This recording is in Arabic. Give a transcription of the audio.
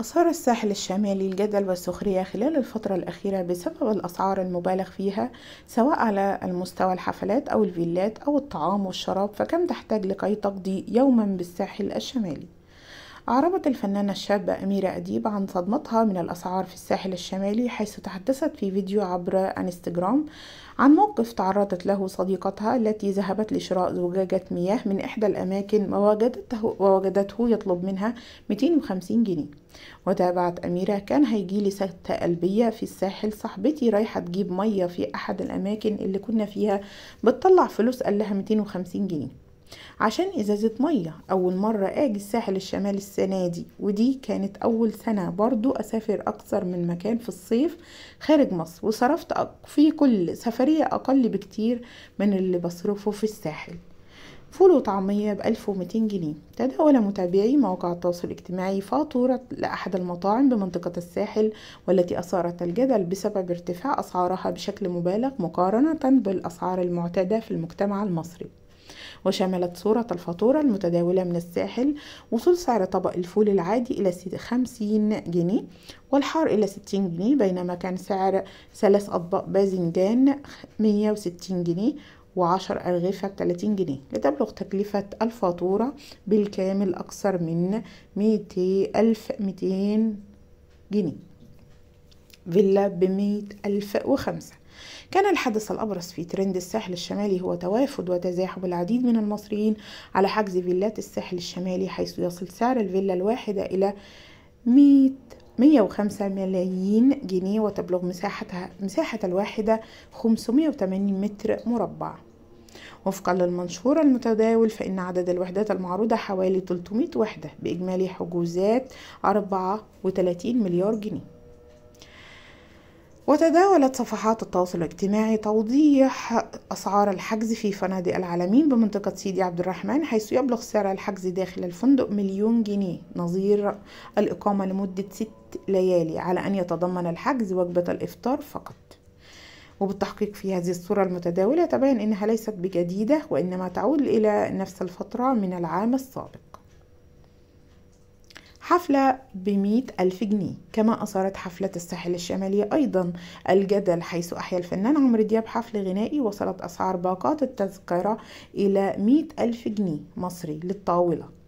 أثار الساحل الشمالي الجدل والسخرية خلال الفترة الأخيرة بسبب الأسعار المبالغ فيها سواء على المستوى الحفلات أو الفيلات أو الطعام والشراب فكم تحتاج لكي تقضي يوما بالساحل الشمالي أعربت الفنانة الشابة أميرة أديب عن صدمتها من الأسعار في الساحل الشمالي حيث تحدثت في فيديو عبر انستجرام عن موقف تعرضت له صديقتها التي ذهبت لشراء زجاجة مياه من إحدى الأماكن ووجدته, ووجدته يطلب منها 250 جنيه وتابعت أميرة كان هيجي لي سكتة قلبية في الساحل صاحبتي رايحة تجيب مية في أحد الأماكن اللي كنا فيها بتطلع فلوس قال لها 250 جنيه عشان ازازة مية اول مرة اجي الساحل الشمالي السنة دي ودي كانت اول سنة برضو اسافر اكثر من مكان في الصيف خارج مصر وصرفت في كل سفرية اقل بكتير من اللي بصرفه في الساحل فول وطعمية بألف ومتين جنيه تداول متابعي مواقع التواصل الاجتماعي فاتورة لأحد المطاعم بمنطقة الساحل والتي أثارت الجدل بسبب ارتفاع أسعارها بشكل مبالغ مقارنة بالأسعار المعتادة في المجتمع المصري وشملت صورة الفاتورة المتداولة من الساحل وصول سعر طبق الفول العادي إلى 50 جنيه والحار إلى 60 جنيه بينما كان سعر ثلاث أطباق باذنجان 160 جنيه و10 أرغفة 30 جنيه لتبلغ تكلفة الفاتورة بالكامل أكثر من 200 ألف 200 جنيه فيلا بمية ألف وخمسة كان الحدث الأبرز في ترند الساحل الشمالي هو توافد وتزاحم العديد من المصريين على حجز فيلات الساحل الشمالي حيث يصل سعر الفيلا الواحدة إلى 100 105 ملايين جنيه وتبلغ مساحتها مساحة الواحدة 580 متر مربع وفقا للمنشور المتداول فإن عدد الوحدات المعروضة حوالي 300 وحدة بإجمالي حجوزات 34 مليار جنيه وتداولت صفحات التواصل الاجتماعي توضيح أسعار الحجز في فنادق العالمين بمنطقة سيدي عبد الرحمن حيث يبلغ سعر الحجز داخل الفندق مليون جنيه نظير الإقامة لمدة ست ليالي على أن يتضمن الحجز وجبة الإفطار فقط وبالتحقيق في هذه الصورة المتداولة تبين أنها ليست بجديدة وإنما تعود إلى نفس الفترة من العام السابق حفلة بمئة ألف جنيه كما أثارت حفلة الساحل الشمالي أيضا الجدل حيث أحيا الفنان عمرو دياب حفل غنائي وصلت أسعار باقات التذكرة إلى مئة ألف جنيه مصري للطاولة